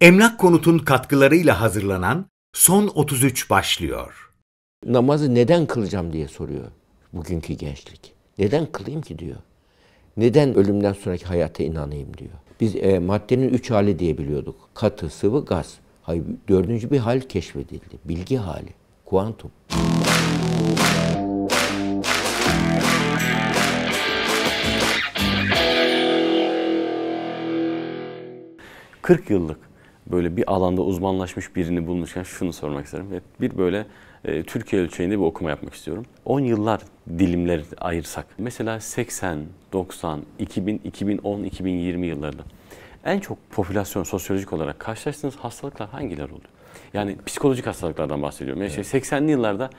Emlak Konut'un katkılarıyla hazırlanan son 33 başlıyor. Namazı neden kılacağım diye soruyor bugünkü gençlik. Neden kılayım ki diyor. Neden ölümden sonraki hayata inanayım diyor. Biz e, maddenin üç hali diye biliyorduk. Katı, sıvı, gaz. Hayır, dördüncü bir hal keşfedildi. Bilgi hali. Kuantum. ...40 yıllık böyle bir alanda uzmanlaşmış birini bulmuşken şunu sormak isterim. Bir böyle e, Türkiye ölçeğinde bir okuma yapmak istiyorum. 10 yıllar dilimleri ayırsak. Mesela 80, 90, 2000, 2010, 2020 yıllarında en çok popülasyon sosyolojik olarak karşılaştığınız hastalıklar hangiler oldu? Yani psikolojik hastalıklardan bahsediyorum. Yani şey, evet. şey 80'li yıllarda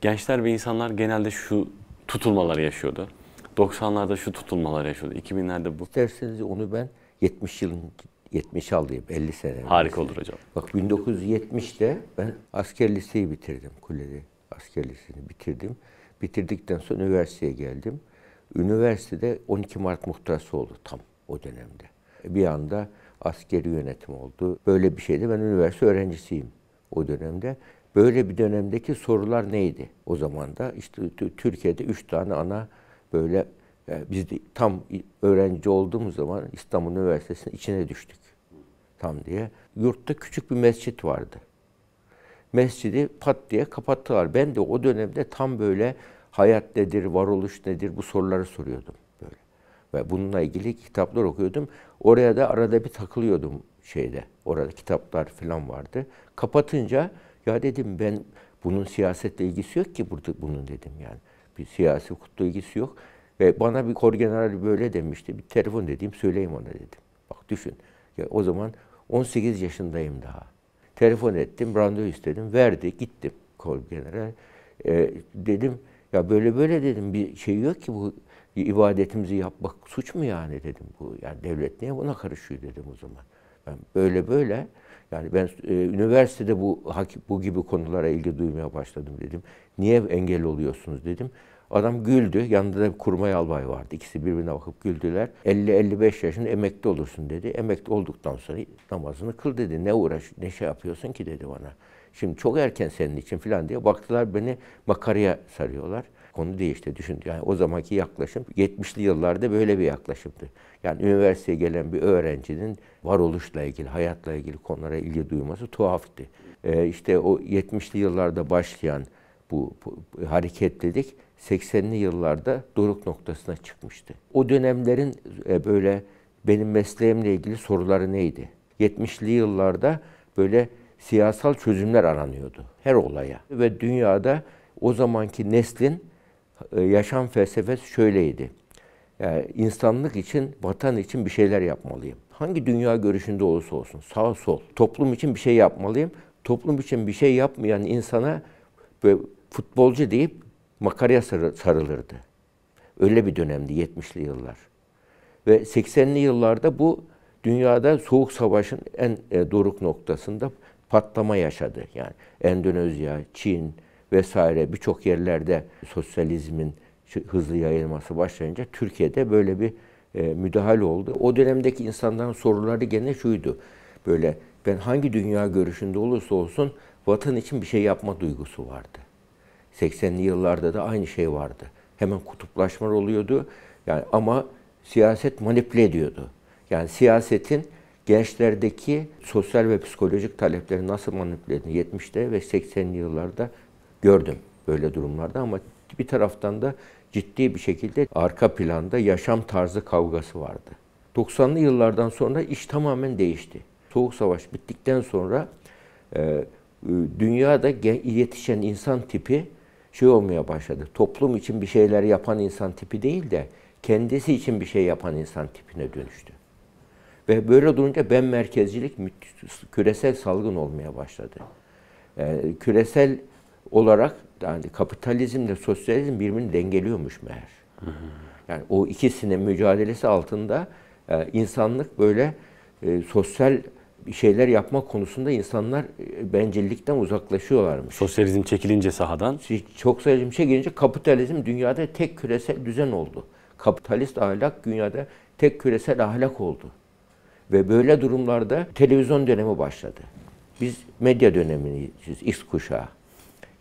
gençler ve insanlar genelde şu tutulmalar yaşıyordu. 90'larda şu tutulmalar yaşıyordu. 2000'lerde bu. İsterseniz onu ben 70 yılın 70 aldıyım 50 sene. Harika olur hocam. Bak 1970'te ben asker liseyi bitirdim. Kuleli asker lisesini bitirdim. Bitirdikten sonra üniversiteye geldim. Üniversitede 12 Mart muhtırası oldu tam o dönemde. Bir anda askeri yönetim oldu. Böyle bir şeydi. Ben üniversite öğrencisiyim o dönemde. Böyle bir dönemdeki sorular neydi o zaman da? İşte Türkiye'de üç tane ana böyle e, biz de tam öğrenci olduğumuz zaman İstanbul Üniversitesi'nin içine düştük. Tam diye. Yurtta küçük bir mescit vardı. Mescidi pat diye kapattılar. Ben de o dönemde tam böyle hayat nedir, varoluş nedir bu soruları soruyordum böyle. Ve bununla ilgili kitaplar okuyordum. Oraya da arada bir takılıyordum şeyde. Orada kitaplar falan vardı. Kapatınca ya dedim ben bunun siyasetle ilgisi yok ki burada bunun dedim yani. Bir siyasi kutlu ilgisi yok. Ve bana bir korgeneral böyle demişti. Bir telefon dediğim söyleyeyim ona dedim. Bak düşün. Ya o zaman 18 yaşındayım daha. Telefon ettim, randevu istedim. Verdi, gittim korgeneral. E, ee, dedim ya böyle böyle dedim bir şey yok ki bu ibadetimizi yapmak suç mu yani dedim bu. Yani devlet niye buna karışıyor dedim o zaman. Ben böyle böyle yani ben e, üniversitede bu bu gibi konulara ilgi duymaya başladım dedim. Niye engel oluyorsunuz dedim. Adam güldü. Yanında da bir kurmay albay vardı. İkisi birbirine bakıp güldüler. 50-55 yaşında emekli olursun dedi. Emekli olduktan sonra namazını kıl dedi. Ne uğraş, ne şey yapıyorsun ki dedi bana. Şimdi çok erken senin için filan diye baktılar beni makaraya sarıyorlar. Konu değişti düşündü. Yani o zamanki yaklaşım 70'li yıllarda böyle bir yaklaşımdı. Yani üniversiteye gelen bir öğrencinin varoluşla ilgili, hayatla ilgili konulara ilgi duyması tuhaftı. Ee, işte o 70'li yıllarda başlayan bu, bu, bu hareketlilik 80'li yıllarda doruk noktasına çıkmıştı. O dönemlerin e, böyle benim mesleğimle ilgili soruları neydi? 70'li yıllarda böyle siyasal çözümler aranıyordu her olaya. Ve dünyada o zamanki neslin e, yaşam felsefesi şöyleydi. Yani e, insanlık için, vatan için bir şeyler yapmalıyım. Hangi dünya görüşünde olursa olsun, sağ sol, toplum için bir şey yapmalıyım. Toplum için bir şey yapmayan insana böyle futbolcu deyip makaraya sarılırdı. Öyle bir dönemdi 70'li yıllar. Ve 80'li yıllarda bu dünyada Soğuk Savaş'ın en e, doruk noktasında patlama yaşadı. Yani Endonezya, Çin vesaire birçok yerlerde sosyalizmin hızlı yayılması başlayınca Türkiye'de böyle bir e, müdahale oldu. O dönemdeki insanların soruları gene şuydu. Böyle ben hangi dünya görüşünde olursa olsun vatan için bir şey yapma duygusu vardı. 80'li yıllarda da aynı şey vardı. Hemen kutuplaşma oluyordu. Yani ama siyaset manipüle ediyordu. Yani siyasetin gençlerdeki sosyal ve psikolojik talepleri nasıl manipüle edildiğini 70'te ve 80'li yıllarda gördüm böyle durumlarda ama bir taraftan da ciddi bir şekilde arka planda yaşam tarzı kavgası vardı. 90'lı yıllardan sonra iş tamamen değişti. Soğuk Savaş bittikten sonra e, dünyada yetişen insan tipi şey olmaya başladı. Toplum için bir şeyler yapan insan tipi değil de kendisi için bir şey yapan insan tipine dönüştü. Ve böyle durunca ben merkezcilik küresel salgın olmaya başladı. Yani ee, küresel olarak yani kapitalizmle sosyalizm birbirini dengeliyormuş meğer. Yani o ikisinin mücadelesi altında e, insanlık böyle e, sosyal bir şeyler yapma konusunda insanlar e, bencillikten uzaklaşıyorlarmış. Sosyalizm çekilince sahadan. Çok sosyalizm çekilince kapitalizm dünyada tek küresel düzen oldu. Kapitalist ahlak dünyada tek küresel ahlak oldu. Ve böyle durumlarda televizyon dönemi başladı. Biz medya dönemindeyiz, X kuşağı.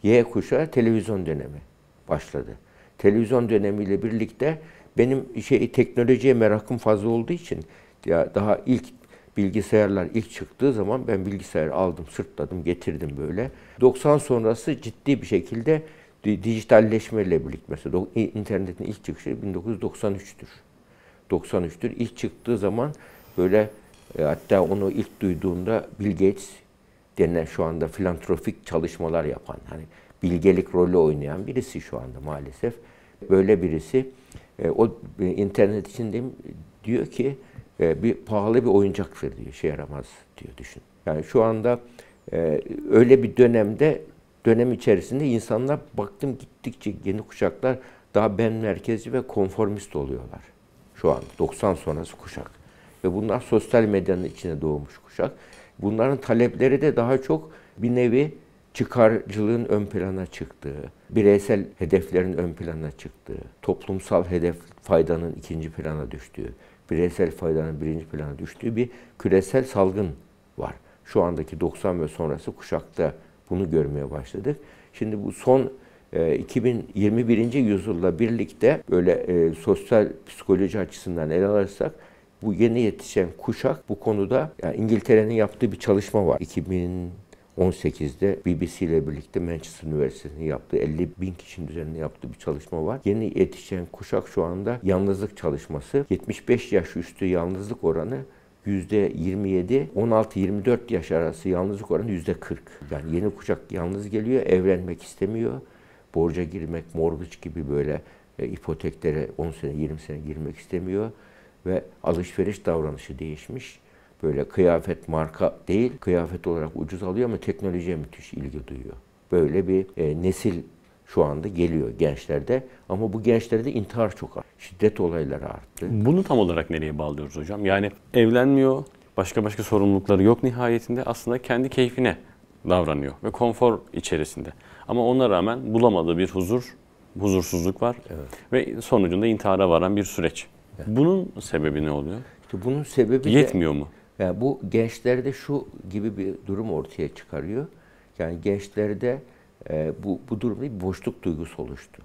Y kuşağı televizyon dönemi başladı. Televizyon dönemiyle birlikte benim şey teknolojiye merakım fazla olduğu için ya daha ilk bilgisayarlar ilk çıktığı zaman ben bilgisayar aldım, sırtladım, getirdim böyle. 90 sonrası ciddi bir şekilde dijitalleşmeyle birlikte mesela internetin ilk çıkışı 1993'tür. 93'tür. İlk çıktığı zaman böyle e, hatta onu ilk duyduğumda Bill Gates denilen şu anda filantropik çalışmalar yapan, hani bilgelik rolü oynayan birisi şu anda maalesef. Böyle birisi e, o e, internet için diyor ki e, bir pahalı bir oyuncak veriliyor. Şey yaramaz diyor düşün. Yani şu anda e, öyle bir dönemde dönem içerisinde insanlar baktım gittikçe yeni kuşaklar daha ben merkezi ve konformist oluyorlar. Şu an 90 sonrası kuşak. Ve bunlar sosyal medyanın içine doğmuş kuşak. Bunların talepleri de daha çok bir nevi çıkarcılığın ön plana çıktığı, bireysel hedeflerin ön plana çıktığı, toplumsal hedef faydanın ikinci plana düştüğü, bireysel faydanın birinci plana düştüğü bir küresel salgın var. Şu andaki 90 ve sonrası kuşakta bunu görmeye başladık. Şimdi bu son 2021. E, yüzyılla birlikte böyle e, sosyal psikoloji açısından ele alırsak bu yeni yetişen kuşak bu konuda yani İngiltere'nin yaptığı bir çalışma var. 2000 18'de BBC ile birlikte Manchester Üniversitesi'nin yaptığı 50 bin kişinin üzerinde yaptığı bir çalışma var. Yeni yetişen kuşak şu anda yalnızlık çalışması. 75 yaş üstü yalnızlık oranı %27, 16-24 yaş arası yalnızlık oranı %40. Yani yeni kuşak yalnız geliyor, evlenmek istemiyor. Borca girmek, mortgage gibi böyle e, ipoteklere 10 sene, 20 sene girmek istemiyor. Ve alışveriş davranışı değişmiş. Böyle kıyafet marka değil, kıyafet olarak ucuz alıyor ama teknolojiye müthiş ilgi duyuyor. Böyle bir e, nesil şu anda geliyor gençlerde. Ama bu gençlerde intihar çok arttı. Şiddet olayları arttı. Bunu tam olarak nereye bağlıyoruz hocam? Yani evlenmiyor, başka başka sorumlulukları yok nihayetinde. Aslında kendi keyfine davranıyor ve konfor içerisinde. Ama ona rağmen bulamadığı bir huzur, huzursuzluk var evet. ve sonucunda intihara varan bir süreç. Evet. Bunun sebebi ne oluyor? İşte bunun sebebi yetmiyor de, mu? Yani bu gençlerde şu gibi bir durum ortaya çıkarıyor. Yani gençlerde e, bu, bu durumda bir boşluk duygusu oluştu.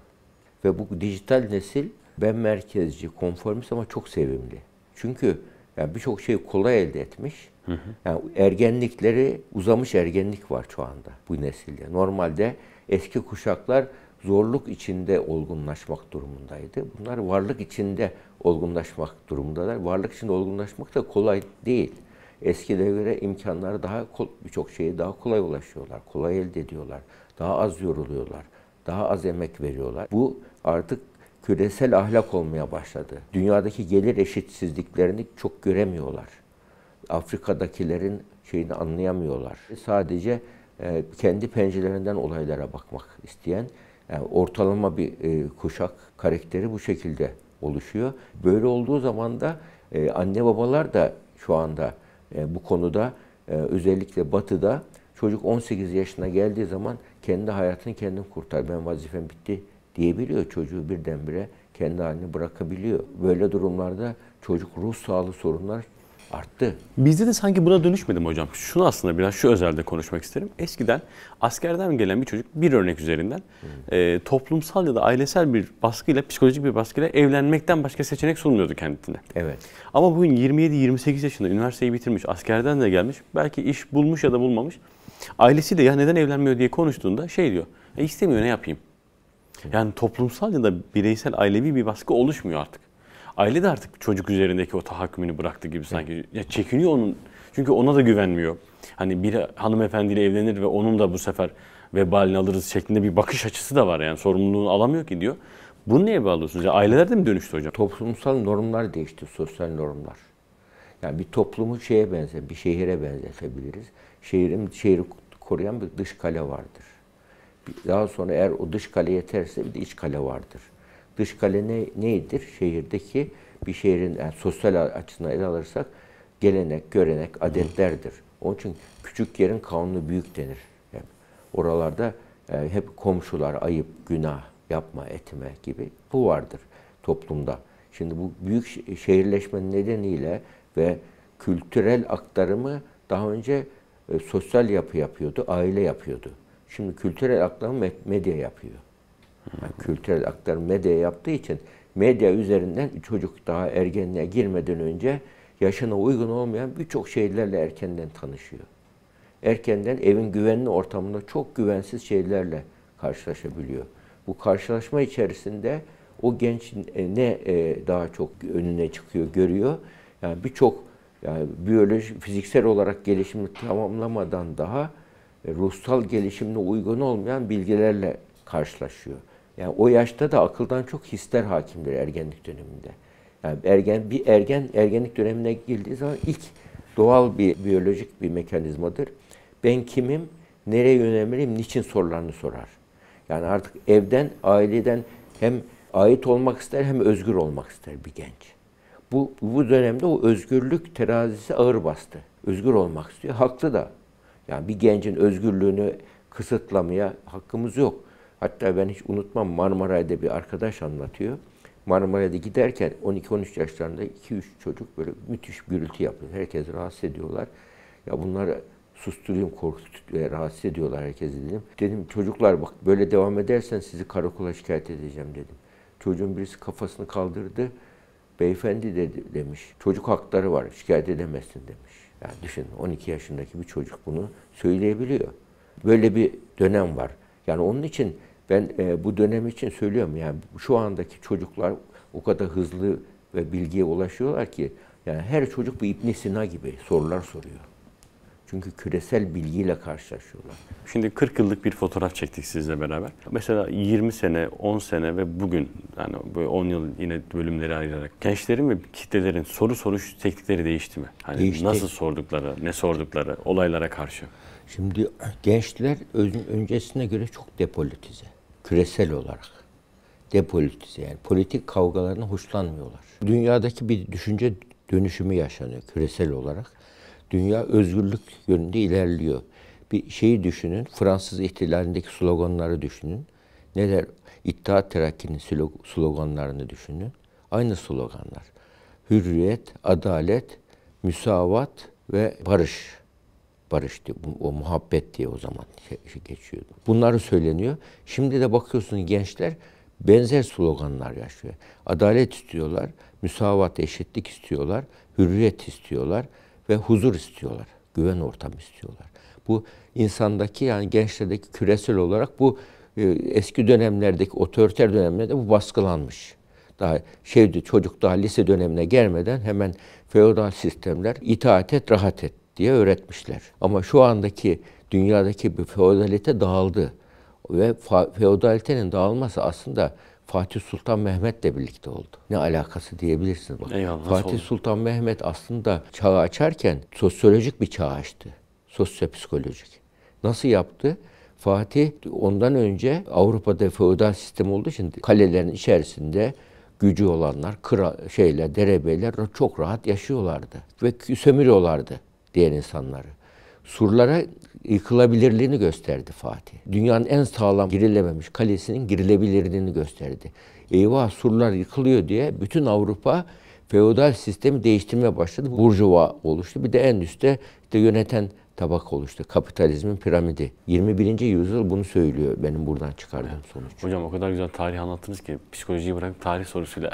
Ve bu dijital nesil ben merkezci, konformist ama çok sevimli. Çünkü yani birçok şeyi kolay elde etmiş. Yani ergenlikleri uzamış ergenlik var şu anda bu nesilde. Normalde eski kuşaklar zorluk içinde olgunlaşmak durumundaydı. Bunlar varlık içinde olgunlaşmak durumundalar. Varlık içinde olgunlaşmak da kolay değil. Eskide göre imkanlar daha birçok şeye daha kolay ulaşıyorlar. Kolay elde ediyorlar. Daha az yoruluyorlar. Daha az emek veriyorlar. Bu artık küresel ahlak olmaya başladı. Dünyadaki gelir eşitsizliklerini çok göremiyorlar. Afrika'dakilerin şeyini anlayamıyorlar. Sadece e, kendi pencerelerinden olaylara bakmak isteyen yani e, ortalama bir e, kuşak karakteri bu şekilde oluşuyor. Böyle olduğu zaman da anne babalar da şu anda e, bu konuda e, özellikle batıda çocuk 18 yaşına geldiği zaman kendi hayatını kendin kurtar. Ben vazifem bitti diyebiliyor çocuğu birdenbire kendi halini bırakabiliyor. Böyle durumlarda çocuk ruh sağlığı sorunlar Arttı. Bizde de sanki buna dönüşmedi mi hocam? Şunu aslında biraz şu özelde konuşmak isterim. Eskiden askerden gelen bir çocuk bir örnek üzerinden hmm. e, toplumsal ya da ailesel bir baskıyla, psikolojik bir baskıyla evlenmekten başka seçenek sunmuyordu kendisine. Evet. Ama bugün 27-28 yaşında üniversiteyi bitirmiş, askerden de gelmiş, belki iş bulmuş ya da bulmamış. Ailesi de ya neden evlenmiyor diye konuştuğunda şey diyor, e, istemiyor ne yapayım? Hmm. Yani toplumsal ya da bireysel ailevi bir baskı oluşmuyor artık. Aile de artık çocuk üzerindeki o tahakkümünü bıraktı gibi sanki. Ya çekiniyor onun. Çünkü ona da güvenmiyor. Hani bir hanımefendiyle evlenir ve onun da bu sefer vebalini alırız şeklinde bir bakış açısı da var. Yani sorumluluğunu alamıyor ki diyor. Bunu neye bağlıyorsunuz? Yani ailelerde mi dönüştü hocam? Toplumsal normlar değişti, sosyal normlar. Yani bir toplumu şeye benzer, bir şehire benzetebiliriz. Şehrin şehri koruyan bir dış kale vardır. Daha sonra eğer o dış kale yeterse bir de iç kale vardır. Dış kale ne, neydir? Şehirdeki bir şehrin yani sosyal açısından ele alırsak gelenek, görenek, adetlerdir. Onun için küçük yerin kanunu büyük denir. Yani oralarda e, hep komşular, ayıp, günah, yapma, etme gibi bu vardır toplumda. Şimdi bu büyük şehirleşmenin nedeniyle ve kültürel aktarımı daha önce e, sosyal yapı yapıyordu, aile yapıyordu. Şimdi kültürel aktarımı medya yapıyor. Yani kültürel aktarım medya yaptığı için medya üzerinden çocuk daha ergenliğe girmeden önce yaşına uygun olmayan birçok şeylerle erkenden tanışıyor. Erkenden evin güvenli ortamında çok güvensiz şeylerle karşılaşabiliyor. Bu karşılaşma içerisinde o genç e, ne e, daha çok önüne çıkıyor, görüyor. Yani birçok yani biyoloji, fiziksel olarak gelişimi tamamlamadan daha e, ruhsal gelişimine uygun olmayan bilgilerle karşılaşıyor. Yani o yaşta da akıldan çok hisler hakimdir ergenlik döneminde. Yani ergen bir ergen ergenlik dönemine girdiği zaman ilk doğal bir biyolojik bir mekanizmadır. Ben kimim, nereye yönelmeliyim, niçin sorularını sorar. Yani artık evden, aileden hem ait olmak ister hem özgür olmak ister bir genç. Bu, bu dönemde o özgürlük terazisi ağır bastı. Özgür olmak istiyor. Haklı da. Yani bir gencin özgürlüğünü kısıtlamaya hakkımız yok. Hatta ben hiç unutmam Marmaray'da bir arkadaş anlatıyor. Marmaray'da giderken 12-13 yaşlarında 2-3 çocuk böyle müthiş gürültü yapıyor. Herkes rahatsız ediyorlar. Ya bunları susturayım, korkutup e, rahatsız ediyorlar herkesi dedim. Dedim çocuklar bak böyle devam edersen sizi karakola şikayet edeceğim dedim. Çocuğun birisi kafasını kaldırdı. Beyefendi dedi, demiş, çocuk hakları var, şikayet edemezsin demiş. Yani düşün 12 yaşındaki bir çocuk bunu söyleyebiliyor. Böyle bir dönem var. Yani onun için ben e, bu dönem için söylüyorum yani şu andaki çocuklar o kadar hızlı ve bilgiye ulaşıyorlar ki yani her çocuk bir İbn Sina gibi sorular soruyor. Çünkü küresel bilgiyle karşılaşıyorlar. Şimdi 40 yıllık bir fotoğraf çektik sizle beraber. Mesela 20 sene, 10 sene ve bugün yani böyle 10 yıl yine bölümleri ayırarak gençlerin ve kitlelerin soru soruş teknikleri değişti mi? Hani değişti. nasıl sordukları, ne sordukları olaylara karşı. Şimdi gençler öncesine göre çok depolitize küresel olarak depolitize yani politik kavgalarına hoşlanmıyorlar. Dünyadaki bir düşünce dönüşümü yaşanıyor küresel olarak. Dünya özgürlük yönünde ilerliyor. Bir şeyi düşünün, Fransız ihtilalindeki sloganları düşünün. Neler? İttihat Terakki'nin sloganlarını düşünün. Aynı sloganlar. Hürriyet, adalet, müsavat ve barış barıştı. Bu, o muhabbet diye o zaman şey, şey geçiyordu. Bunları söyleniyor. Şimdi de bakıyorsun gençler benzer sloganlar yaşıyor. Adalet istiyorlar, müsavat, eşitlik istiyorlar, hürriyet istiyorlar ve huzur istiyorlar. Güven ortamı istiyorlar. Bu insandaki yani gençlerdeki küresel olarak bu e, eski dönemlerdeki otoriter dönemlerde bu baskılanmış. Daha şeydi çocuk daha lise dönemine gelmeden hemen feodal sistemler itaat et rahat et diye öğretmişler. Ama şu andaki dünyadaki bir feodalite dağıldı. Ve feodalitenin dağılması aslında Fatih Sultan Mehmet'le birlikte oldu. Ne alakası diyebilirsiniz bak. Eyvallah, Fatih oldu? Sultan Mehmet aslında çağı açarken sosyolojik bir çağ açtı. Sosyopsikolojik. Nasıl yaptı? Fatih ondan önce Avrupa'da feodal sistem olduğu için kalelerin içerisinde gücü olanlar, kral, şeyler, derebeyler çok rahat yaşıyorlardı ve sömürüyorlardı diğer insanları. Surlara yıkılabilirliğini gösterdi Fatih. Dünyanın en sağlam girilememiş kalesinin girilebilirliğini gösterdi. Eyvah surlar yıkılıyor diye bütün Avrupa feodal sistemi değiştirmeye başladı. Burjuva oluştu. Bir de en üstte de yöneten tabak oluştu. Kapitalizmin piramidi. 21. yüzyıl bunu söylüyor benim buradan çıkardığım sonuç. Hocam o kadar güzel tarih anlattınız ki psikolojiyi bırakıp tarih sorusuyla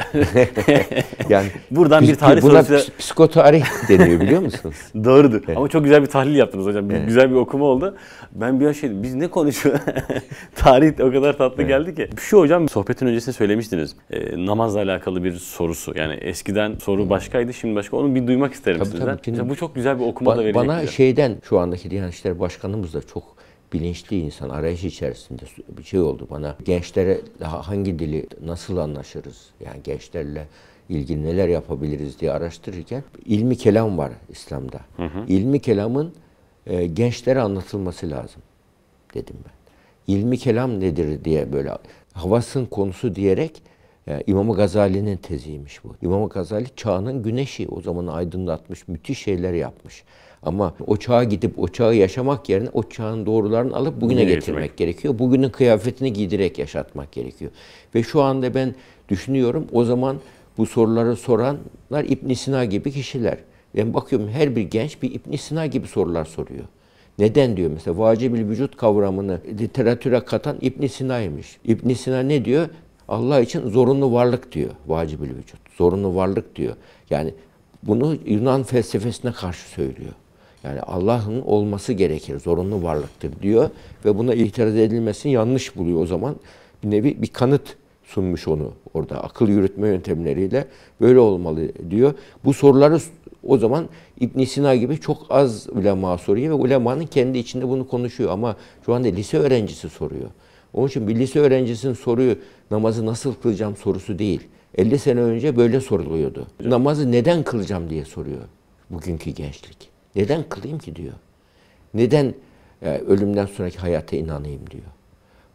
Yani Buradan bir tarih buna sorusu... psikotarih deniyor biliyor musunuz? Doğrudur. Evet. Ama çok güzel bir tahlil yaptınız hocam. evet. Güzel bir okuma oldu. Ben bir şey Biz ne konuşuyoruz? tarih o kadar tatlı evet. geldi ki. Şu hocam sohbetin öncesinde söylemiştiniz. E, namazla alakalı bir sorusu. Yani eskiden soru başkaydı şimdi başka. Onu bir duymak isterim tabii, sizden. Tabii, şimdi, bu çok güzel bir okuma ba- da verecek. Bana bize. şeyden şu andaki Diyanet İşleri Başkanımız da çok bilinçli insan arayış içerisinde bir şey oldu bana. Gençlere daha hangi dili nasıl anlaşırız? Yani gençlerle ilgili neler yapabiliriz diye araştırırken ilmi kelam var İslam'da. Hı hı. İlmi kelamın e, gençlere anlatılması lazım dedim ben. İlmi kelam nedir diye böyle havasın konusu diyerek e, İmam Gazali'nin teziymiş bu. İmam Gazali çağının güneşi. O zaman aydınlatmış, müthiş şeyler yapmış. Ama o çağa gidip o çağı yaşamak yerine o çağın doğrularını alıp bugüne Bugün getirmek gerekiyor. Bugünün kıyafetini giydirerek yaşatmak gerekiyor. Ve şu anda ben düşünüyorum o zaman bu soruları soranlar İbn Sina gibi kişiler. Ben bakıyorum her bir genç bir İbn Sina gibi sorular soruyor. Neden diyor mesela vacibil vücut kavramını literatüre katan İbn Sina'ymış. İbn Sina ne diyor? Allah için zorunlu varlık diyor vacibil vücut. Zorunlu varlık diyor. Yani bunu Yunan felsefesine karşı söylüyor. Yani Allah'ın olması gerekir, zorunlu varlıktır diyor ve buna itiraz edilmesini yanlış buluyor o zaman. Bir nevi bir kanıt sunmuş onu orada akıl yürütme yöntemleriyle böyle olmalı diyor. Bu soruları o zaman İbn Sina gibi çok az ulema soruyor ve ulemanın kendi içinde bunu konuşuyor ama şu anda lise öğrencisi soruyor. Onun için bir lise öğrencisinin soruyu namazı nasıl kılacağım sorusu değil. 50 sene önce böyle soruluyordu. Namazı neden kılacağım diye soruyor bugünkü gençlik. Neden kılayım ki diyor. Neden yani e, ölümden sonraki hayata inanayım diyor.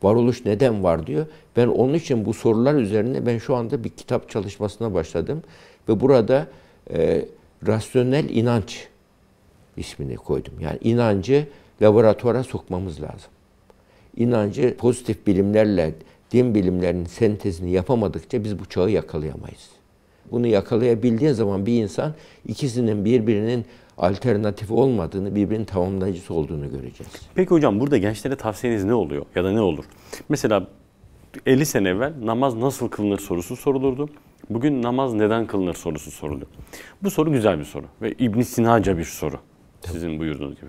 Varoluş neden var diyor. Ben onun için bu sorular üzerine ben şu anda bir kitap çalışmasına başladım. Ve burada e, rasyonel inanç ismini koydum. Yani inancı laboratuvara sokmamız lazım. İnancı pozitif bilimlerle din bilimlerinin sentezini yapamadıkça biz bu çağı yakalayamayız. Bunu yakalayabildiğin zaman bir insan ikisinin birbirinin alternatif olmadığını, birbirinin tamamlayıcısı olduğunu göreceğiz. Peki hocam burada gençlere tavsiyeniz ne oluyor ya da ne olur? Mesela 50 sene evvel namaz nasıl kılınır sorusu sorulurdu. Bugün namaz neden kılınır sorusu soruluyor. Bu soru güzel bir soru ve İbn Sinaca bir soru. Sizin buyurduğunuz gibi.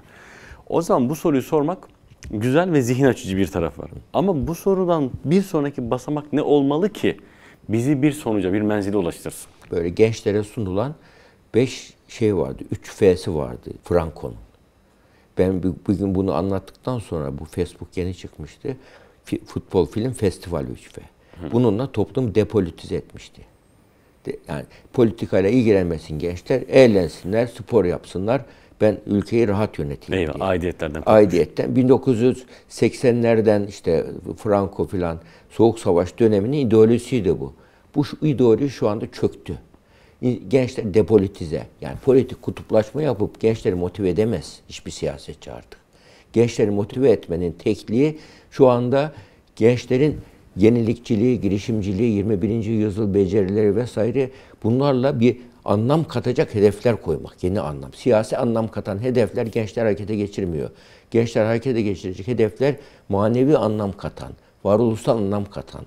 O zaman bu soruyu sormak güzel ve zihin açıcı bir taraf var. Ama bu sorudan bir sonraki basamak ne olmalı ki bizi bir sonuca, bir menzile ulaştırsın? Böyle gençlere sunulan beş şey vardı, 3F'si vardı Franco'nun. Ben bugün bunu anlattıktan sonra bu Facebook yeni çıkmıştı. Futbol Film Festivali 3F. Bununla toplum depolitize etmişti. De, yani politikayla ilgilenmesin gençler, eğlensinler, spor yapsınlar. Ben ülkeyi rahat yöneteyim Eyvah, diye. aidiyetlerden. Aidiyetten. 1980'lerden işte Franco filan Soğuk Savaş döneminin ideolojisiydi bu. Bu ideoloji şu anda çöktü gençler depolitize yani politik kutuplaşma yapıp gençleri motive edemez hiçbir siyasetçi artık. Gençleri motive etmenin tekliği şu anda gençlerin yenilikçiliği, girişimciliği, 21. yüzyıl becerileri vesaire bunlarla bir anlam katacak hedefler koymak. Yeni anlam. Siyasi anlam katan hedefler gençler harekete geçirmiyor. Gençler harekete geçirecek hedefler manevi anlam katan, varoluşsal anlam katan,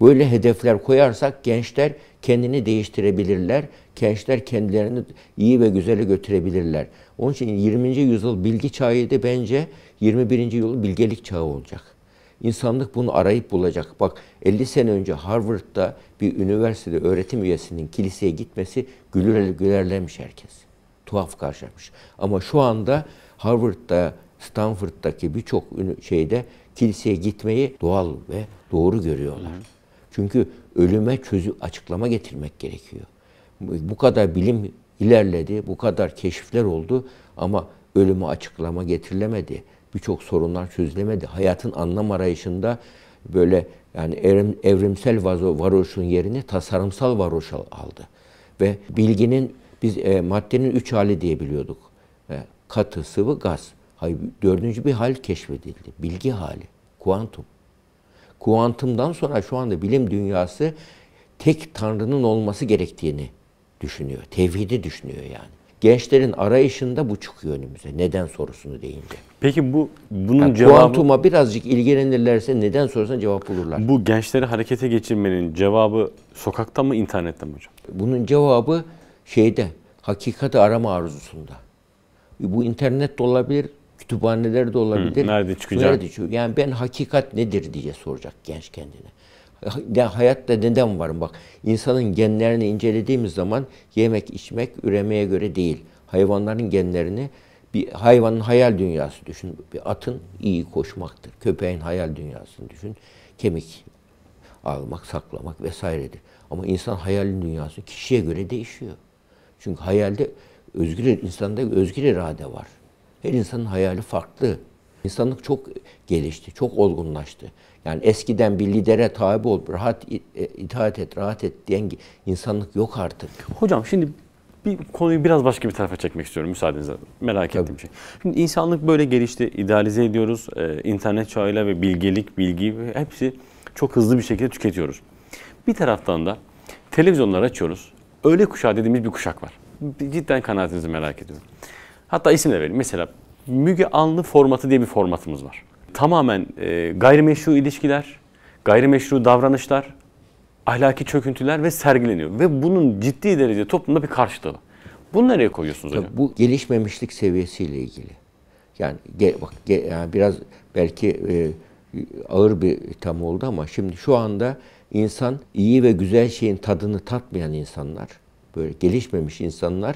Böyle hedefler koyarsak gençler kendini değiştirebilirler. Gençler kendilerini iyi ve güzele götürebilirler. Onun için 20. yüzyıl bilgi çağıydı bence 21. yüzyıl bilgelik çağı olacak. İnsanlık bunu arayıp bulacak. Bak 50 sene önce Harvard'da bir üniversitede öğretim üyesinin kiliseye gitmesi gülür gülerlemiş herkes. Tuhaf karşılamış. Ama şu anda Harvard'da, Stanford'daki birçok şeyde kiliseye gitmeyi doğal ve doğru görüyorlar. Hı. Çünkü ölüme çözüm açıklama getirmek gerekiyor. Bu kadar bilim ilerledi, bu kadar keşifler oldu ama ölüme açıklama getirilemedi. Birçok sorunlar çözülemedi. Hayatın anlam arayışında böyle yani evrimsel varoşun yerini tasarımsal varoş aldı. Ve bilginin biz e, maddenin üç hali diye biliyorduk. E, katı, sıvı, gaz. Hayır, dördüncü bir hal keşfedildi. Bilgi hali, kuantum kuantumdan sonra şu anda bilim dünyası tek Tanrı'nın olması gerektiğini düşünüyor. Tevhidi düşünüyor yani. Gençlerin arayışında bu çıkıyor önümüze. Neden sorusunu deyince. Peki bu bunun yani cevabı... Kuantuma birazcık ilgilenirlerse neden sorusuna cevap bulurlar. Bu gençleri harekete geçirmenin cevabı sokakta mı internette mi hocam? Bunun cevabı şeyde, hakikati arama arzusunda. Bu internet de olabilir, kütüphaneler de olabilir. Hı, nerede çıkacak? Nerede çıkıyor? Yani ben hakikat nedir diye soracak genç kendine. Ya hayatta neden varım bak. insanın genlerini incelediğimiz zaman yemek, içmek, üremeye göre değil. Hayvanların genlerini bir hayvanın hayal dünyası düşün. Bir atın iyi koşmaktır. Köpeğin hayal dünyasını düşün. Kemik almak, saklamak vesairedir. Ama insan hayalin dünyası kişiye göre değişiyor. Çünkü hayalde özgür insanda özgür irade var. Her insanın hayali farklı. İnsanlık çok gelişti, çok olgunlaştı. Yani eskiden bir lidere tabi ol, rahat e, itaat et, rahat et diyen insanlık yok artık. Hocam şimdi bir konuyu biraz başka bir tarafa çekmek istiyorum müsaadenizle. Merak Tabii. ettiğim şey. Şimdi insanlık böyle gelişti, idealize ediyoruz. Ee, internet çağıyla ve bilgelik, bilgi hepsi çok hızlı bir şekilde tüketiyoruz. Bir taraftan da televizyonları açıyoruz. Öyle kuşağı dediğimiz bir kuşak var. Cidden kanaatinizi merak ediyorum. Hatta isim de verelim. Mesela Müge Anlı formatı diye bir formatımız var. Tamamen e, gayrimeşru ilişkiler, gayrimeşru davranışlar, ahlaki çöküntüler ve sergileniyor. Ve bunun ciddi derecede toplumda bir karşılığı. Bunu nereye koyuyorsunuz Tabii hocam? Bu gelişmemişlik seviyesiyle ilgili. Yani ge, bak ge, yani biraz belki e, ağır bir tam oldu ama şimdi şu anda insan iyi ve güzel şeyin tadını tatmayan insanlar, böyle gelişmemiş insanlar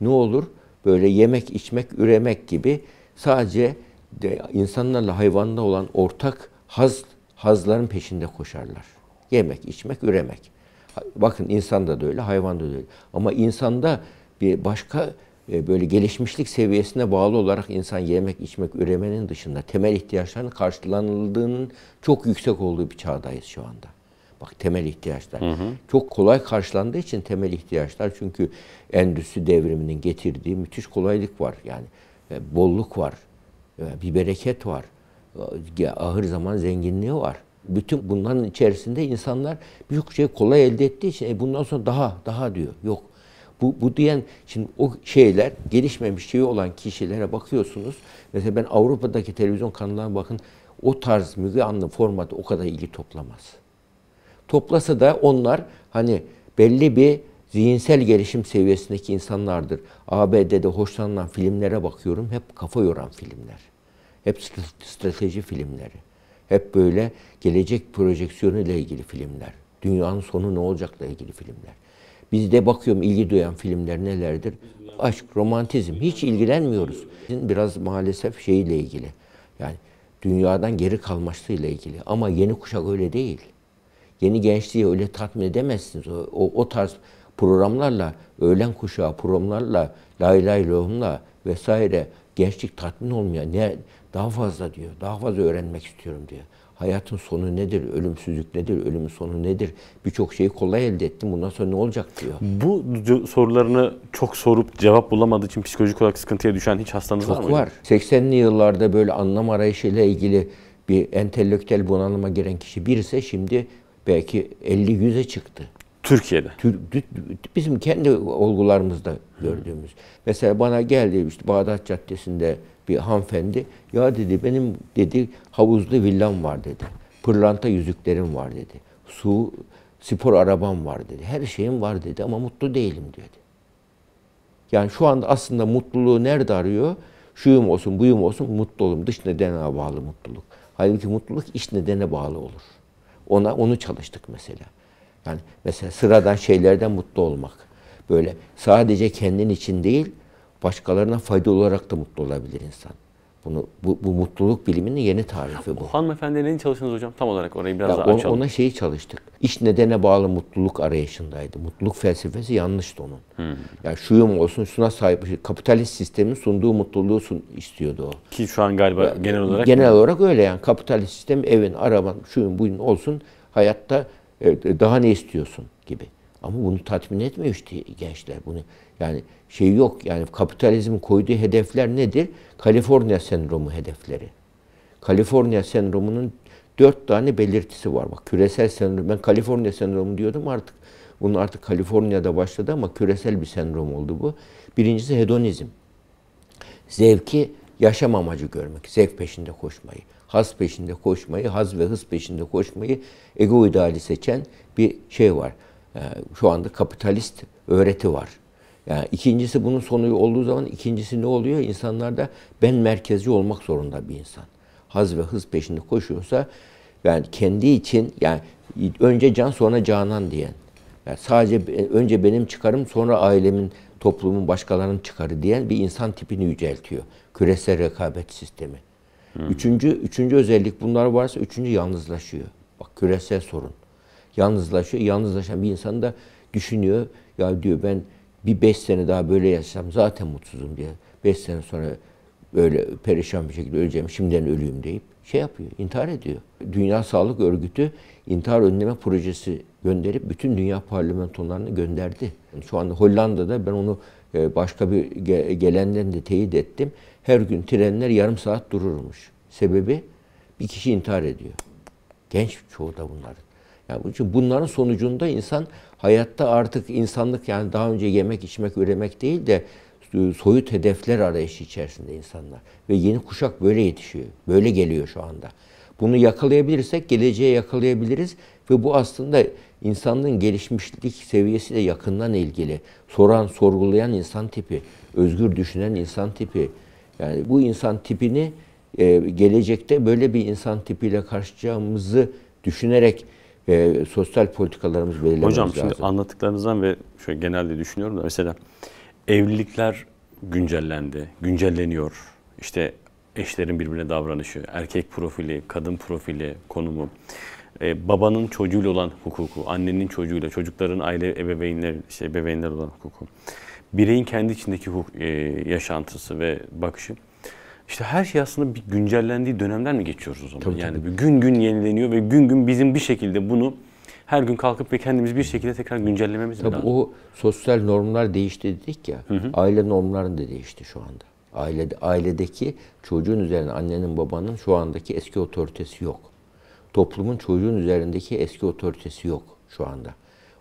ne olur? böyle yemek, içmek, üremek gibi sadece de insanlarla hayvanda olan ortak haz, hazların peşinde koşarlar. Yemek, içmek, üremek. Bakın insanda da öyle, hayvanda da öyle. Ama insanda bir başka e, böyle gelişmişlik seviyesine bağlı olarak insan yemek, içmek, üremenin dışında temel ihtiyaçların karşılanıldığının çok yüksek olduğu bir çağdayız şu anda. Bak temel ihtiyaçlar. Hı hı. Çok kolay karşılandığı için temel ihtiyaçlar çünkü endüstri devriminin getirdiği müthiş kolaylık var. Yani e, bolluk var, e, bir bereket var, e, ahır zaman zenginliği var. Bütün bunların içerisinde insanlar birçok şey kolay elde ettiği için e bundan sonra daha daha diyor. Yok. Bu, bu diyen şimdi o şeyler gelişmemiş şey olan kişilere bakıyorsunuz. Mesela ben Avrupa'daki televizyon kanallarına bakın o tarz müge anlı formatı o kadar ilgi toplamaz. Toplasa da onlar hani belli bir zihinsel gelişim seviyesindeki insanlardır. ABD'de hoşlanan filmlere bakıyorum. Hep kafa yoran filmler. Hep strateji filmleri. Hep böyle gelecek projeksiyonu ile ilgili filmler. Dünyanın sonu ne olacakla ilgili filmler. Biz de bakıyorum ilgi duyan filmler nelerdir? Aşk, romantizm. Hiç ilgilenmiyoruz. Biraz maalesef şeyle ilgili. Yani dünyadan geri kalmasıyla ilgili. Ama yeni kuşak öyle değil yeni gençliği öyle tatmin edemezsiniz. O, o, o tarz programlarla, öğlen kuşağı programlarla, lay lay lohumla vesaire gençlik tatmin olmuyor. Ne, daha fazla diyor, daha fazla öğrenmek istiyorum diyor. Hayatın sonu nedir? Ölümsüzlük nedir? Ölümün sonu nedir? Birçok şeyi kolay elde ettim. Bundan sonra ne olacak diyor. Bu sorularını çok sorup cevap bulamadığı için psikolojik olarak sıkıntıya düşen hiç hastanız çok var mı? Çok var. 80'li yıllarda böyle anlam arayışıyla ilgili bir entelektüel bunalıma giren kişi birse şimdi belki 50 yüze çıktı. Türkiye'de. Tür, bizim kendi olgularımızda gördüğümüz. Hı. Mesela bana geldi işte Bağdat Caddesi'nde bir hanfendi. Ya dedi benim dedi havuzlu villam var dedi. Pırlanta yüzüklerim var dedi. Su, spor arabam var dedi. Her şeyim var dedi ama mutlu değilim dedi. Yani şu anda aslında mutluluğu nerede arıyor? Şuyum olsun, buyum olsun, mutlu olum. Dış nedene bağlı mutluluk. Halbuki mutluluk iç nedene bağlı olur. Ona onu çalıştık mesela. Yani mesela sıradan şeylerden mutlu olmak. Böyle sadece kendin için değil, başkalarına fayda olarak da mutlu olabilir insan. Bunu bu, bu mutluluk biliminin yeni tarifi bu. Hanımefendi neyin çalıştınız hocam? Tam olarak orayı biraz ya daha on, açalım. Ona şeyi çalıştık. İş nedene bağlı mutluluk arayışındaydı. Mutluluk felsefesi yanlıştı onun. Hmm. Yani şuyum olsun, şuna sahip. Şey. Kapitalist sistemin sunduğu mutluluğu sun, istiyordu o. Ki şu an galiba ya, genel olarak... Genel mi? olarak öyle yani. Kapitalist sistem evin, araban, şuyun, buyun olsun. Hayatta e, e, daha ne istiyorsun gibi. Ama bunu tatmin etmiyor işte gençler bunu. Yani şey yok yani kapitalizmin koyduğu hedefler nedir? Kaliforniya sendromu hedefleri. Kaliforniya sendromunun dört tane belirtisi var. Bak küresel sendrom, ben Kaliforniya sendromu diyordum artık. Bunun artık Kaliforniya'da başladı ama küresel bir sendrom oldu bu. Birincisi hedonizm. Zevki yaşam amacı görmek, zevk peşinde koşmayı, haz peşinde koşmayı, haz ve hız peşinde koşmayı, ego ideali seçen bir şey var. Ee, şu anda kapitalist öğreti var. Yani ikincisi bunun sonu olduğu zaman ikincisi ne oluyor? İnsanlarda ben merkezci olmak zorunda bir insan. Haz ve hız peşinde koşuyorsa yani kendi için yani önce can sonra canan diyen. Yani sadece önce benim çıkarım sonra ailemin, toplumun, başkalarının çıkarı diyen bir insan tipini yüceltiyor. Küresel rekabet sistemi. Hmm. Üçüncü, üçüncü özellik bunlar varsa üçüncü yalnızlaşıyor. Bak küresel sorun yalnızlaşıyor. Yalnızlaşan bir insan da düşünüyor. Ya diyor ben bir beş sene daha böyle yaşasam zaten mutsuzum diye. Beş sene sonra böyle perişan bir şekilde öleceğim, şimdiden öleyim deyip şey yapıyor, intihar ediyor. Dünya Sağlık Örgütü intihar önleme projesi gönderip bütün dünya parlamentolarını gönderdi. Yani şu anda Hollanda'da ben onu e, başka bir gelenden de teyit ettim. Her gün trenler yarım saat dururmuş. Sebebi bir kişi intihar ediyor. Genç çoğu da bunlar. Yani bunun için bunların sonucunda insan hayatta artık insanlık yani daha önce yemek, içmek, üremek değil de e, soyut hedefler arayışı içerisinde insanlar. Ve yeni kuşak böyle yetişiyor. Böyle geliyor şu anda. Bunu yakalayabilirsek geleceğe yakalayabiliriz ve bu aslında insanlığın gelişmişlik seviyesiyle yakından ilgili. Soran, sorgulayan insan tipi, özgür düşünen insan tipi. Yani bu insan tipini e, gelecekte böyle bir insan tipiyle karşılayacağımızı düşünerek e, sosyal politikalarımız belirlememiz Hocam, lazım. Hocam şimdi anlattıklarınızdan ve şöyle genelde düşünüyorum da mesela evlilikler güncellendi, güncelleniyor. İşte eşlerin birbirine davranışı, erkek profili, kadın profili, konumu, e, babanın çocuğuyla olan hukuku, annenin çocuğuyla, çocukların aile ebeveynler, işte ebeveynler olan hukuku, bireyin kendi içindeki hukuk, e, yaşantısı ve bakışı. İşte her şey aslında bir güncellendiği dönemden mi geçiyoruz o zaman? Tabii, yani tabii. gün gün yenileniyor ve gün gün bizim bir şekilde bunu her gün kalkıp ve kendimiz bir şekilde tekrar güncellememiz tabii lazım. O sosyal normlar değişti dedik ya. Hı hı. Aile normları da değişti şu anda. Ailede, ailedeki çocuğun üzerine annenin babanın şu andaki eski otoritesi yok. Toplumun çocuğun üzerindeki eski otoritesi yok şu anda.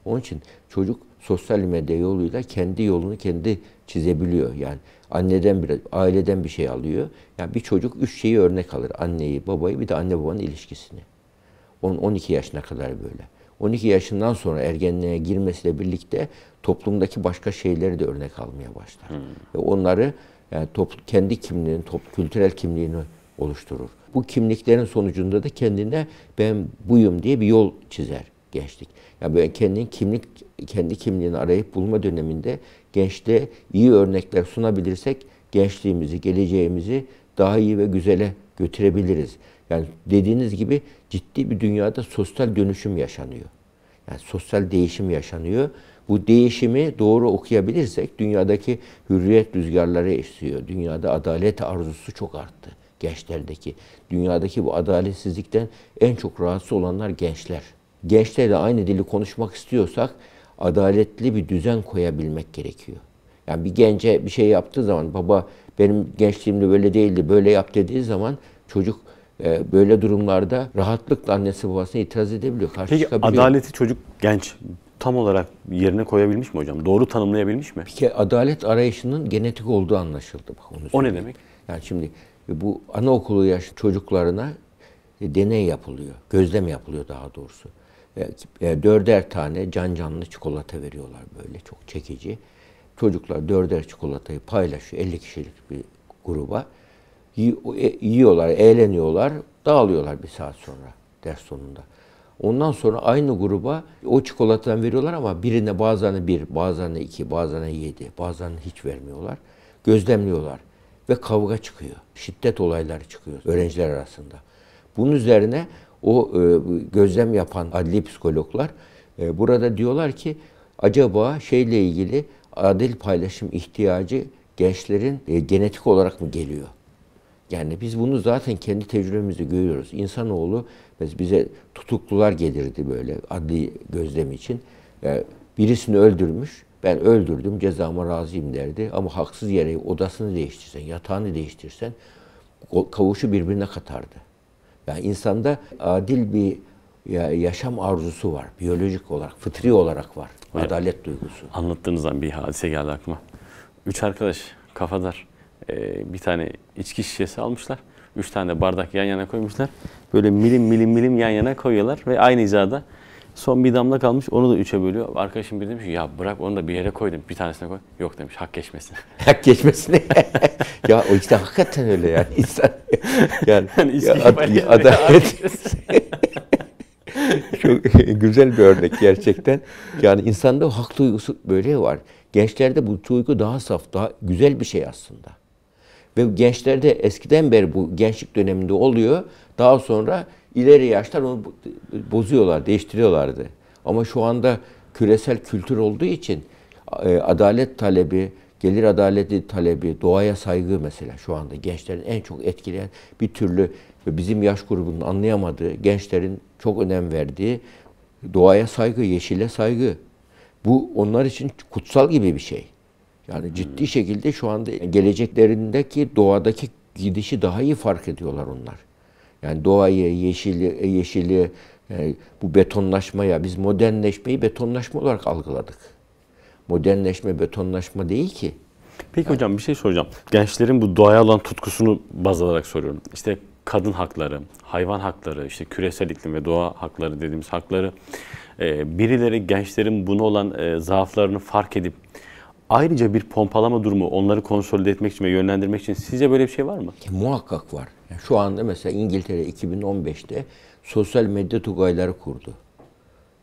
Onun için çocuk sosyal medya yoluyla kendi yolunu kendi çizebiliyor. Yani Anneden bir aileden bir şey alıyor. Yani bir çocuk üç şeyi örnek alır. Anneyi, babayı bir de anne babanın ilişkisini. 10-12 yaşına kadar böyle. 12 yaşından sonra ergenliğe girmesiyle birlikte toplumdaki başka şeyleri de örnek almaya başlar. Hmm. Ve onları yani top, kendi kimliğini, top, kültürel kimliğini oluşturur. Bu kimliklerin sonucunda da kendine ben buyum diye bir yol çizer gençlik. Yani böyle kendin kimlik, kendi kimliğini arayıp bulma döneminde gençte iyi örnekler sunabilirsek gençliğimizi, geleceğimizi daha iyi ve güzele götürebiliriz. Yani dediğiniz gibi ciddi bir dünyada sosyal dönüşüm yaşanıyor. Yani sosyal değişim yaşanıyor. Bu değişimi doğru okuyabilirsek dünyadaki hürriyet rüzgarları esiyor. Dünyada adalet arzusu çok arttı gençlerdeki. Dünyadaki bu adaletsizlikten en çok rahatsız olanlar gençler gençlerle aynı dili konuşmak istiyorsak adaletli bir düzen koyabilmek gerekiyor. Yani bir gence bir şey yaptığı zaman baba benim gençliğimde böyle değildi böyle yap dediği zaman çocuk e, böyle durumlarda rahatlıkla annesi babasına itiraz edebiliyor. Karşı Peki adaleti çocuk genç tam olarak yerine koyabilmiş mi hocam? Doğru tanımlayabilmiş mi? Peki adalet arayışının genetik olduğu anlaşıldı. Bak, onu o ne demek? Yani şimdi bu anaokulu yaş çocuklarına e, deney yapılıyor. Gözlem yapılıyor daha doğrusu. E, e, dörder tane can canlı çikolata veriyorlar böyle çok çekici. Çocuklar dörder çikolatayı paylaşıyor 50 kişilik bir gruba. E, yiyorlar, eğleniyorlar, dağılıyorlar bir saat sonra ders sonunda. Ondan sonra aynı gruba o çikolatadan veriyorlar ama birine bazen bir, bazen iki, bazen yedi, bazen hiç vermiyorlar. Gözlemliyorlar ve kavga çıkıyor. Şiddet olayları çıkıyor öğrenciler arasında. Bunun üzerine o e, gözlem yapan adli psikologlar e, burada diyorlar ki acaba şeyle ilgili adil paylaşım ihtiyacı gençlerin e, genetik olarak mı geliyor? Yani biz bunu zaten kendi tecrübemizde görüyoruz. İnsanoğlu bize tutuklular gelirdi böyle adli gözlem için. Birisini öldürmüş, ben öldürdüm cezama razıyım derdi. Ama haksız yere odasını değiştirsen, yatağını değiştirsen kavuşu birbirine katardı. Yani insanda adil bir yaşam arzusu var. Biyolojik olarak, fıtri olarak var. Evet. Adalet duygusu. Anlattığınızdan bir hadise geldi aklıma. Üç arkadaş kafadar e, bir tane içki şişesi almışlar. Üç tane de bardak yan yana koymuşlar. Böyle milim milim milim yan yana koyuyorlar ve aynı izada. Son bir damla kalmış onu da üçe bölüyor. Arkadaşım bir demiş ya bırak onu da bir yere koydum bir tanesine koy. Yok demiş hak geçmesin. hak geçmesin. ya o işte hakikaten öyle yani insan. Yani, yani ya, ad, ya, adalet. Çok güzel bir örnek gerçekten. Yani insanda o hak duygusu böyle var. Gençlerde bu duygu daha saf, daha güzel bir şey aslında. Ve gençlerde eskiden beri bu gençlik döneminde oluyor. Daha sonra ileri yaşlar onu bozuyorlar, değiştiriyorlardı. Ama şu anda küresel kültür olduğu için e, adalet talebi, gelir adaleti talebi, doğaya saygı mesela şu anda gençlerin en çok etkileyen bir türlü bizim yaş grubunun anlayamadığı, gençlerin çok önem verdiği doğaya saygı, yeşile saygı. Bu onlar için kutsal gibi bir şey. Yani ciddi hmm. şekilde şu anda geleceklerindeki doğadaki gidişi daha iyi fark ediyorlar onlar. Yani doğayı, yeşili, e, yeşili e, bu betonlaşmaya, biz modernleşmeyi betonlaşma olarak algıladık. Modernleşme betonlaşma değil ki. Peki yani. hocam bir şey soracağım. Gençlerin bu doğaya olan tutkusunu baz alarak soruyorum. İşte kadın hakları, hayvan hakları, işte küresel iklim ve doğa hakları dediğimiz hakları e, birileri gençlerin bunu olan zaaflarını fark edip ayrıca bir pompalama durumu onları konsolide etmek için ve yönlendirmek için sizce böyle bir şey var mı? E, muhakkak var. Yani şu anda mesela İngiltere 2015'te sosyal medya tugayları kurdu.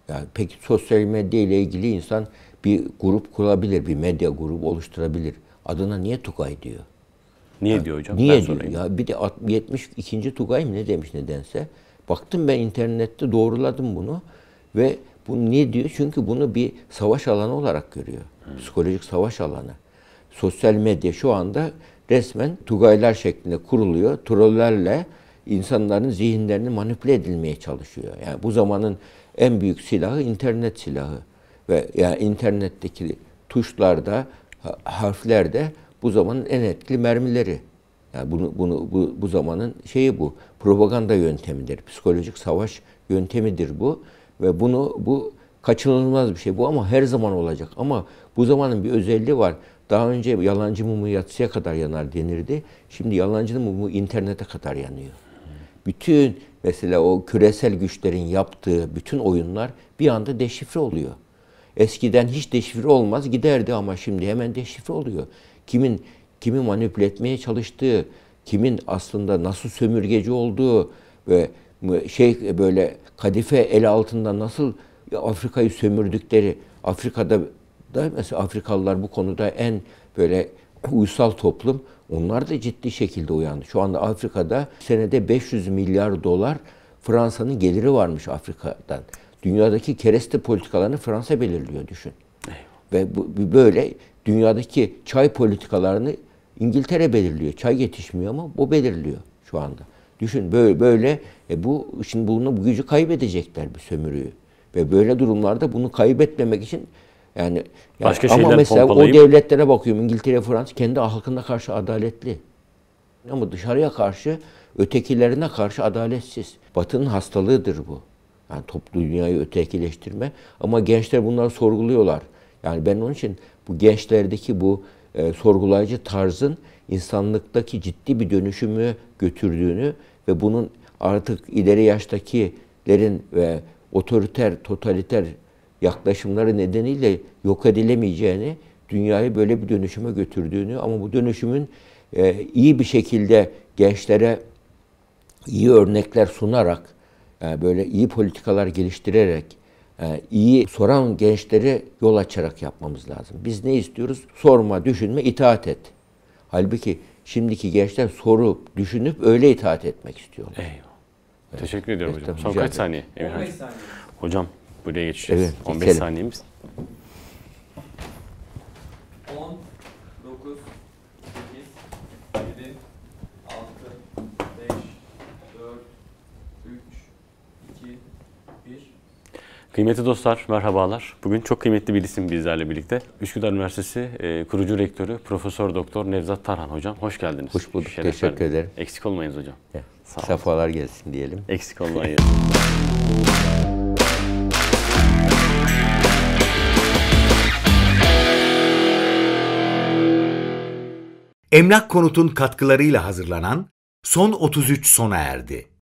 Yani peki sosyal medya ile ilgili insan bir grup kurabilir, bir medya grubu oluşturabilir. Adına niye tugay diyor? Niye ya, diyor hocam? Niye ben diyor? Ya bir de 72. tugay mı ne demiş nedense? Baktım ben internette doğruladım bunu ve bu niye diyor? Çünkü bunu bir savaş alanı olarak görüyor. Psikolojik savaş alanı. Sosyal medya şu anda resmen tugaylar şeklinde kuruluyor. Trollerle insanların zihinlerini manipüle edilmeye çalışıyor. Yani bu zamanın en büyük silahı internet silahı ve yani internetteki tuşlarda, harflerde bu zamanın en etkili mermileri. Yani bunu, bunu bu, bu zamanın şeyi bu. Propaganda yöntemidir. Psikolojik savaş yöntemidir bu ve bunu bu kaçınılmaz bir şey bu ama her zaman olacak. Ama bu zamanın bir özelliği var. Daha önce yalancı mumu yatsıya kadar yanar denirdi. Şimdi yalancı mumu internete kadar yanıyor. Bütün mesela o küresel güçlerin yaptığı bütün oyunlar bir anda deşifre oluyor. Eskiden hiç deşifre olmaz giderdi ama şimdi hemen deşifre oluyor. Kimin kimi manipüle etmeye çalıştığı, kimin aslında nasıl sömürgeci olduğu ve şey böyle kadife el altında nasıl Afrika'yı sömürdükleri, Afrika'da da mesela Afrikalılar bu konuda en böyle uysal toplum onlar da ciddi şekilde uyandı. Şu anda Afrika'da senede 500 milyar dolar Fransa'nın geliri varmış Afrika'dan. Dünyadaki kereste politikalarını Fransa belirliyor düşün. Eyvallah. Ve bu, böyle dünyadaki çay politikalarını İngiltere belirliyor. Çay yetişmiyor ama bu belirliyor şu anda. Düşün böyle böyle e bu şimdi bunu bu gücü kaybedecekler bir sömürüyü. Ve böyle durumlarda bunu kaybetmemek için yani, yani başka ama mesela pompalayıp... o devletlere bakıyorum İngiltere, Fransa kendi halkına karşı adaletli. Ama dışarıya karşı ötekilerine karşı adaletsiz. Batı'nın hastalığıdır bu. Yani toplu dünyayı ötekileştirme ama gençler bunları sorguluyorlar. Yani ben onun için bu gençlerdeki bu e, sorgulayıcı tarzın insanlıktaki ciddi bir dönüşümü götürdüğünü ve bunun artık ileri yaştakilerin ve otoriter, totaliter yaklaşımları nedeniyle yok edilemeyeceğini, dünyayı böyle bir dönüşüme götürdüğünü ama bu dönüşümün e, iyi bir şekilde gençlere iyi örnekler sunarak, e, böyle iyi politikalar geliştirerek, e, iyi soran gençlere yol açarak yapmamız lazım. Biz ne istiyoruz? Sorma, düşünme, itaat et. Halbuki şimdiki gençler sorup, düşünüp öyle itaat etmek istiyorlar. Eyvallah. Evet. Teşekkür ediyorum evet, hocam. Son kaç saniye? 15 saniye. Hocam Buraya geçeceğiz. Evet, 15 geçelim. saniyemiz. 10, 9, 8, 7, 6, 5, 4, 3, 2, 1. Kıymetli dostlar, merhabalar. Bugün çok kıymetli bir isim bizlerle birlikte. Üsküdar Üniversitesi e, kurucu rektörü Profesör Doktor Nevzat Tarhan hocam. Hoş geldiniz. Hoş bulduk. Şeref Teşekkür verdim. ederim. Eksik olmayınız hocam. Evet. Sağ Safalar gelsin diyelim. Eksik olmayın. Emlak Konut'un katkılarıyla hazırlanan son 33 sona erdi.